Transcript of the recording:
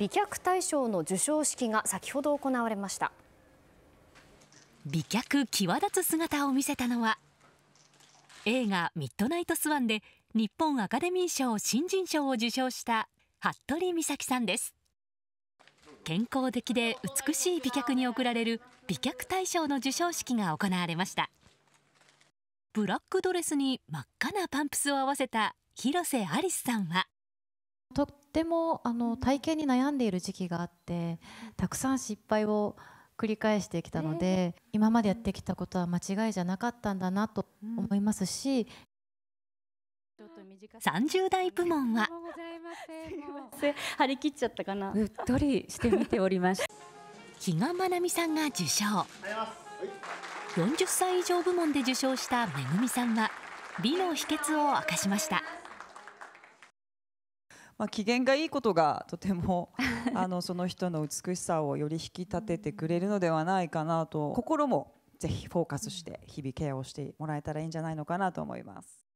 美脚大賞の授賞式が先ほど行われました美脚際立つ姿を見せたのは映画「ミッドナイトスワン」で日本アカデミー賞新人賞を受賞した服部美咲さんです健康的で美しい美脚に贈られる美脚大賞の授賞式が行われましたブラックドレスに真っ赤なパンプスを合わせた広瀬アリスさんはとってもあの体験に悩んでいる時期があってたくさん失敗を繰り返してきたので、えー、今までやってきたことは間違いじゃなかったんだなと思いますし、30代部門は張り切っちゃったかなうっとりして見ております比嘉愛美さんが受賞40歳以上部門で受賞しためぐみさんが美の秘訣を明かしましたまあ、機嫌がいいことがとても あのその人の美しさをより引き立ててくれるのではないかなと心もぜひフォーカスして日々ケアをしてもらえたらいいんじゃないのかなと思います。